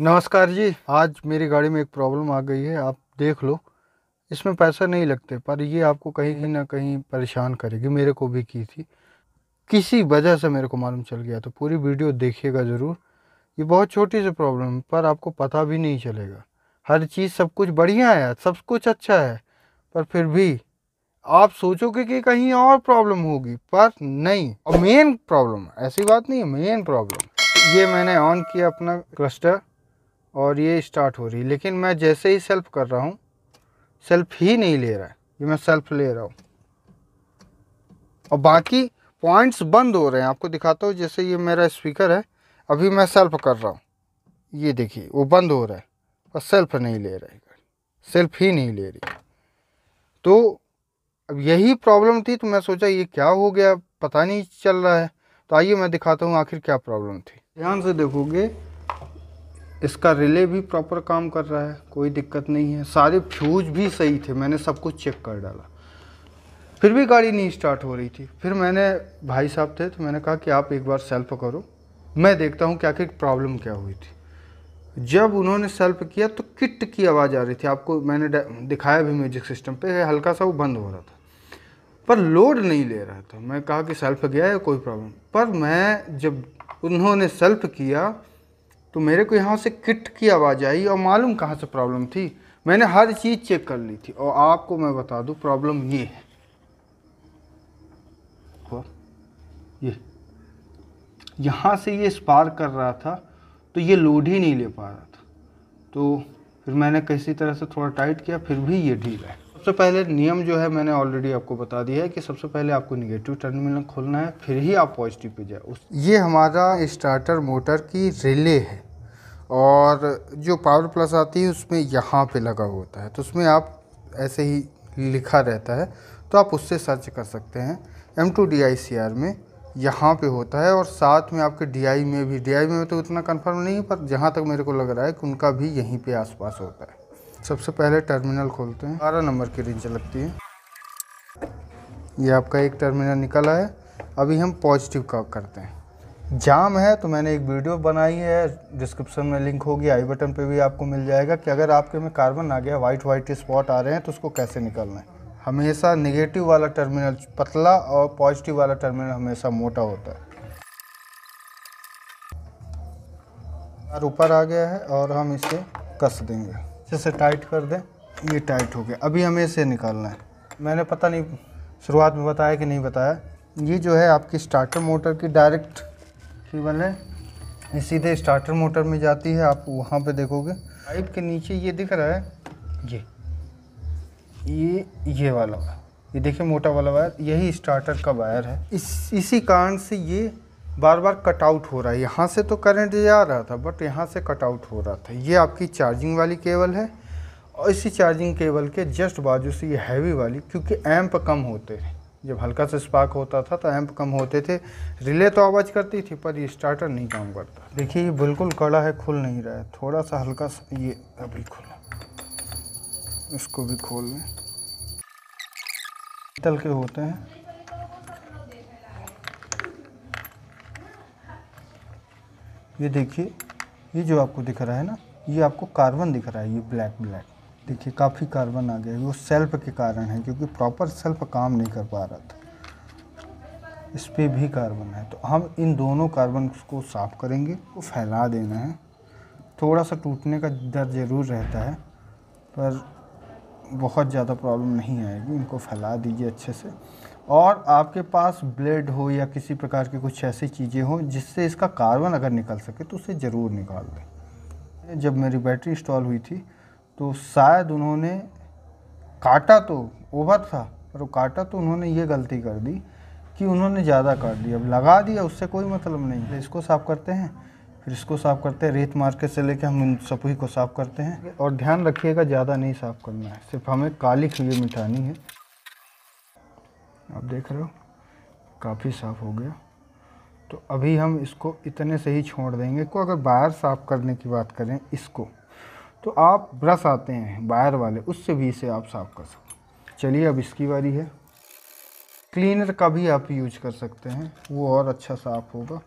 नमस्कार जी आज मेरी गाड़ी में एक प्रॉब्लम आ गई है आप देख लो इसमें पैसा नहीं लगते पर ये आपको कहीं ना कहीं परेशान करेगी मेरे को भी की थी किसी वजह से मेरे को मालूम चल गया तो पूरी वीडियो देखिएगा ज़रूर ये बहुत छोटी सी प्रॉब्लम है पर आपको पता भी नहीं चलेगा हर चीज़ सब कुछ बढ़िया है सब कुछ अच्छा है पर फिर भी आप सोचोगे कि कहीं और प्रॉब्लम होगी पर नहीं और मेन प्रॉब्लम ऐसी बात नहीं है मेन प्रॉब्लम ये मैंने ऑन किया अपना क्लस्टर और ये स्टार्ट हो रही है लेकिन मैं जैसे ही सेल्फ कर रहा हूँ सेल्फ ही नहीं ले रहा है ये मैं सेल्फ ले रहा हूँ और बाकी पॉइंट्स बंद हो रहे हैं आपको दिखाता हूँ जैसे ये मेरा स्पीकर है अभी मैं सेल्फ कर रहा हूँ ये देखिए वो बंद हो रहा है और सेल्फ नहीं ले रहा है सेल्फ ही नहीं ले रही तो अब यही प्रॉब्लम थी तो मैं सोचा ये क्या हो गया पता नहीं चल रहा है तो आइए मैं दिखाता हूँ आखिर क्या प्रॉब्लम थी ध्यान से देखोगे इसका रिले भी प्रॉपर काम कर रहा है कोई दिक्कत नहीं है सारे फ्यूज भी सही थे मैंने सब कुछ चेक कर डाला फिर भी गाड़ी नहीं स्टार्ट हो रही थी फिर मैंने भाई साहब थे तो मैंने कहा कि आप एक बार सेल्फ करो मैं देखता हूँ क्या क्या प्रॉब्लम क्या हुई थी जब उन्होंने सेल्फ किया तो किट की आवाज़ आ रही थी आपको मैंने दिखाया भी म्यूजिक सिस्टम पे हल्का सा वो बंद हो रहा था पर लोड नहीं ले रहा था मैं कहा कि सेल्फ गया है कोई प्रॉब्लम पर मैं जब उन्होंने सेल्फ किया तो मेरे को यहाँ से किट की आवाज़ आई और मालूम कहाँ से प्रॉब्लम थी मैंने हर चीज़ चेक कर ली थी और आपको मैं बता दूँ प्रॉब्लम ये है ये यहाँ से ये स्पार कर रहा था तो ये लोड ही नहीं ले पा रहा था तो फिर मैंने किसी तरह से थोड़ा टाइट किया फिर भी ये ढील है सबसे पहले नियम जो है मैंने ऑलरेडी आपको बता दिया है कि सबसे पहले आपको निगेटिव टर्मिनल खोलना है फिर ही आप पॉजिटिव पे जाए उस ये हमारा स्टार्टर मोटर की रिले है और जो पावर प्लस आती है उसमें यहाँ पे लगा होता है तो उसमें आप ऐसे ही लिखा रहता है तो आप उससे सर्च कर सकते हैं M two D I C R में यहाँ पे होता है और साथ में आपके डी आई में भी डी आई में तो इतना कंफर्म नहीं है पर जहाँ तक मेरे को लग रहा है कि उनका भी यहीं पे आसपास होता है सबसे पहले टर्मिनल खोलते हैं बारह नंबर की रेंज लगती है ये आपका एक टर्मिनल निकला है अभी हम पॉजिटिव का करते हैं जाम है तो मैंने एक वीडियो बनाई है डिस्क्रिप्शन में लिंक होगी आई बटन पे भी आपको मिल जाएगा कि अगर आपके में कार्बन आ गया वाइट वाइट स्पॉट आ रहे हैं तो उसको कैसे निकलना है हमेशा नेगेटिव वाला टर्मिनल पतला और पॉजिटिव वाला टर्मिनल हमेशा मोटा होता है ऊपर आ गया है और हम इसे कस देंगे अच्छे से टाइट कर दें ये टाइट हो गया अभी हमें इसे निकालना है मैंने पता नहीं शुरुआत में बताया कि नहीं बताया ये जो है आपकी स्टार्टर मोटर की डायरेक्ट केबल है ये सीधे स्टार्टर मोटर में जाती है आप वहाँ पे देखोगे पाइप के नीचे ये दिख रहा है ये ये ये वाला वायर ये देखिए मोटा वाला वायर यही स्टार्टर का वायर है इस इसी कारण से ये बार बार कटआउट हो रहा है यहाँ से तो करंट जा रहा था बट यहाँ से कटआउट हो रहा था ये आपकी चार्जिंग वाली केबल है और इसी चार्जिंग केबल के जस्ट बाजू से ये हैवी वाली क्योंकि एम्प कम होते हैं जब हल्का सा स्पार्क होता था तो एम्प कम होते थे रिले तो आवाज़ करती थी पर ये स्टार्टर नहीं काम करता देखिए ये बिल्कुल कड़ा है खुल नहीं रहा है थोड़ा सा हल्का सा ये अभी खुला इसको भी खोल लें तल के होते हैं ये देखिए ये जो आपको दिख रहा है ना ये आपको कार्बन दिख रहा है ये ब्लैक ब्लैक देखिए काफ़ी कार्बन आ गया वो सेल्फ के कारण है क्योंकि प्रॉपर सेल्फ काम नहीं कर पा रहा था इस पर भी कार्बन है तो हम इन दोनों कार्बन को साफ करेंगे को फैला देना है थोड़ा सा टूटने का डर ज़रूर रहता है पर बहुत ज़्यादा प्रॉब्लम नहीं आएगी इनको फैला दीजिए अच्छे से और आपके पास ब्लेड हो या किसी प्रकार की कुछ ऐसी चीज़ें हों जिससे इसका कार्बन अगर निकल सके तो उसे ज़रूर निकाल दें जब मेरी बैटरी इंस्टॉल हुई थी तो शायद उन्होंने काटा तो ओवर था पर काटा तो उन्होंने ये गलती कर दी कि उन्होंने ज़्यादा काट दिया अब लगा दिया उससे कोई मतलब नहीं है इसको साफ़ करते हैं फिर इसको साफ़ करते हैं रेत मार्केट से लेके हम उन सभी को साफ़ करते हैं और ध्यान रखिएगा ज़्यादा नहीं साफ़ करना है सिर्फ हमें काली खिली मिठानी है आप देख रहे हो काफ़ी साफ़ हो गया तो अभी हम इसको इतने से ही छोड़ देंगे को अगर बाहर साफ़ करने की बात करें इसको तो आप ब्रश आते हैं वायर वाले उससे भी इसे आप साफ़ कर सकते चलिए अब इसकी बारी है क्लीनर का भी आप यूज कर सकते हैं वो और अच्छा साफ़ होगा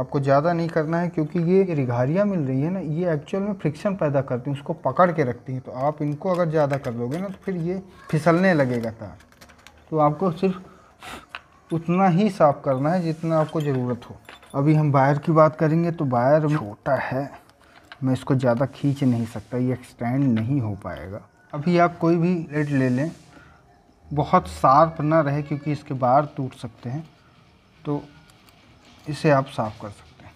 आपको ज़्यादा नहीं करना है क्योंकि ये रिघारियाँ मिल रही है ना ये एक्चुअल में फ्रिक्शन पैदा करती हैं उसको पकड़ के रखती हैं तो आप इनको अगर ज़्यादा कर लोगे ना तो फिर ये फिसलने लगेगा तार तो आपको सिर्फ उतना ही साफ़ करना है जितना आपको ज़रूरत हो अभी हम वायर की बात करेंगे तो वायर छोटा है मैं इसको ज़्यादा खींच नहीं सकता ये एक्सटेंड नहीं हो पाएगा अभी आप कोई भी लेट ले लें बहुत शार्प ना रहे क्योंकि इसके बाहर टूट सकते हैं तो इसे आप साफ़ कर सकते हैं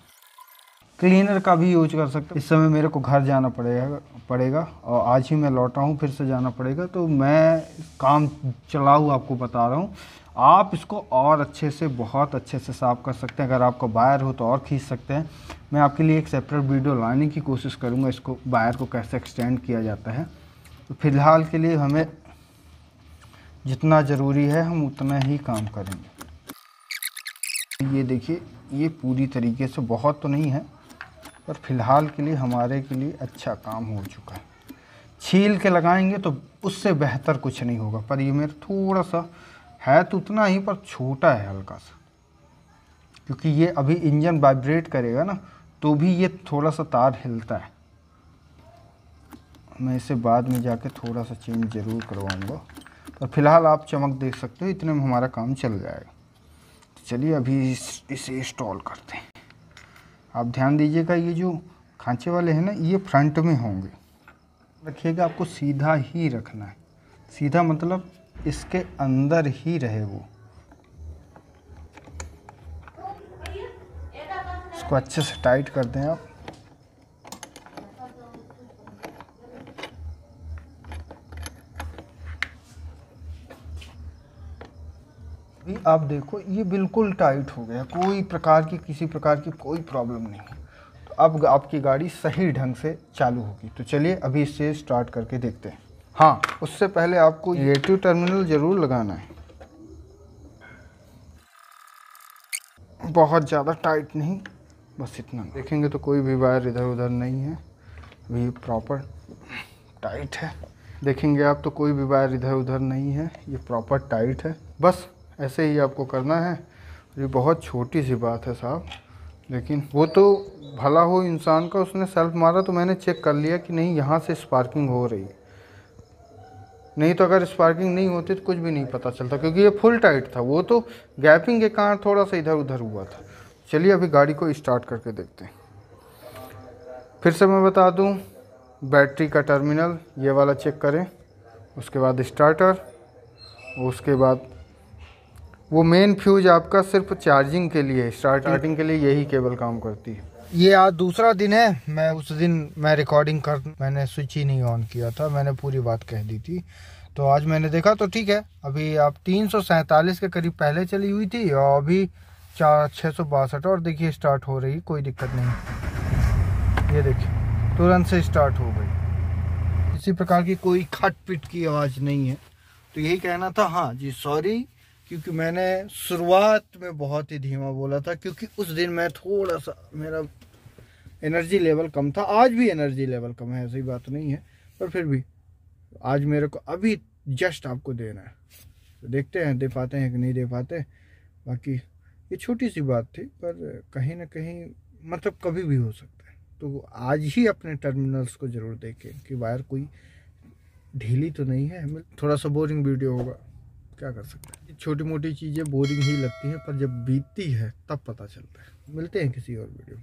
क्लीनर का भी यूज कर सकते हैं इस समय मेरे को घर जाना पड़ेगा पड़ेगा और आज ही मैं लौटा हूँ फिर से जाना पड़ेगा तो मैं काम चलाऊ आपको बता रहा हूँ आप इसको और अच्छे से बहुत अच्छे से साफ़ कर सकते हैं अगर आपको बायर हो तो और खींच सकते हैं मैं आपके लिए एक सेपरेट वीडियो लाने की कोशिश करूँगा इसको बायर को कैसे एक्सटेंड किया जाता है तो फ़िलहाल के लिए हमें जितना ज़रूरी है हम उतना ही काम करेंगे ये देखिए ये पूरी तरीके से बहुत तो नहीं है पर फिलहाल के लिए हमारे के लिए अच्छा काम हो चुका है छील के लगाएंगे तो उससे बेहतर कुछ नहीं होगा पर ये मेरा थोड़ा सा है तो उतना ही पर छोटा है हल्का सा क्योंकि ये अभी इंजन वाइब्रेट करेगा ना तो भी ये थोड़ा सा तार हिलता है मैं इसे बाद में जाके थोड़ा सा चेंज ज़रूर करवाऊँगा पर फिलहाल आप चमक देख सकते हो इतने में हमारा काम चल जाएगा तो चलिए अभी इस, इसे इंस्टॉल करते हैं आप ध्यान दीजिएगा ये जो खांचे वाले हैं ना ये फ्रंट में होंगे रखिएगा आपको सीधा ही रखना है सीधा मतलब इसके अंदर ही रहे वो इसको अच्छे से टाइट कर दें आप आप देखो ये बिल्कुल टाइट हो गया कोई प्रकार की किसी प्रकार की कोई प्रॉब्लम नहीं है तो अब आपकी गाड़ी सही ढंग से चालू होगी तो चलिए अभी इसे स्टार्ट करके देखते हैं हाँ उससे पहले आपको नेगेटिव टर्मिनल ज़रूर लगाना है बहुत ज़्यादा टाइट नहीं बस इतना देखेंगे तो कोई भी वायर इधर उधर नहीं है भी प्रॉपर टाइट है देखेंगे आप तो कोई भी वायर इधर उधर नहीं है ये प्रॉपर टाइट है बस ऐसे ही आपको करना है ये बहुत छोटी सी बात है साहब लेकिन वो तो भला हो इंसान का उसने सेल्फ मारा तो मैंने चेक कर लिया कि नहीं यहाँ से स्पार्किंग हो रही है नहीं तो अगर स्पार्किंग नहीं होती तो कुछ भी नहीं पता चलता क्योंकि ये फुल टाइट था वो तो गैपिंग के कारण थोड़ा सा इधर उधर हुआ था चलिए अभी गाड़ी को स्टार्ट करके देखते हैं फिर से मैं बता दूं बैटरी का टर्मिनल ये वाला चेक करें उसके बाद स्टार्टर उसके बाद वो मेन फ्यूज आपका सिर्फ चार्जिंग के लिए स्टार्टिंग के लिए यही केबल काम करती है ये आज दूसरा दिन है मैं उस दिन मैं रिकॉर्डिंग कर मैंने स्विच ही नहीं ऑन किया था मैंने पूरी बात कह दी थी तो आज मैंने देखा तो ठीक है अभी आप तीन के करीब पहले चली हुई थी और अभी चार छः सौ बासठ और देखिए स्टार्ट हो रही कोई दिक्कत नहीं ये देखिए तुरंत से स्टार्ट हो गई किसी प्रकार की कोई खट पिट की आवाज़ नहीं है तो यही कहना था हाँ जी सॉरी क्योंकि मैंने शुरुआत में बहुत ही धीमा बोला था क्योंकि उस दिन मैं थोड़ा सा मेरा एनर्जी लेवल कम था आज भी एनर्जी लेवल कम है ऐसी बात नहीं है पर फिर भी आज मेरे को अभी जस्ट आपको देना है तो देखते हैं दे पाते हैं कि नहीं दे पाते बाकी ये छोटी सी बात थी पर कहीं ना कहीं मतलब कभी भी हो सकता है तो आज ही अपने टर्मिनल्स को ज़रूर देखें कि वायर कोई ढीली तो नहीं है थोड़ा सा बोरिंग वीडियो होगा क्या कर सकते हैं छोटी मोटी चीज़ें बोरिंग ही लगती हैं पर जब बीतती है तब पता चलता है मिलते हैं किसी और वीडियो